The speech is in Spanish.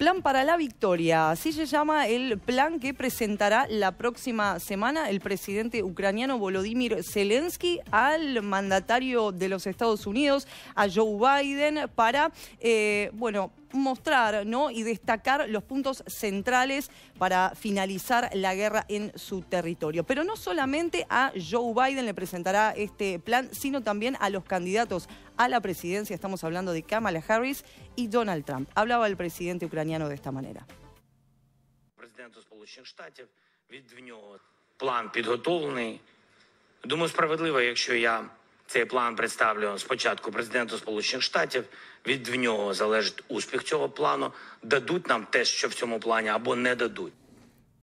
Plan para la victoria. Así se llama el plan que presentará la próxima semana el presidente ucraniano Volodymyr Zelensky al mandatario de los Estados Unidos, a Joe Biden, para, eh, bueno, mostrar ¿no? y destacar los puntos centrales para finalizar la guerra en su territorio. Pero no solamente a Joe Biden le presentará este plan, sino también a los candidatos a la presidencia. Estamos hablando de Kamala Harris y Donald Trump. Hablaba el presidente ucraniano. acompañaron de esta manera. Сполучених Штатів від нього план підготовлений. Думаю, справедливо, якщо я цей план представлю спочатку президенту Сполучених Штатів. Від нього залежить успіх цього плану. Дадуть нам те, що в цьому плані, або не дадуть.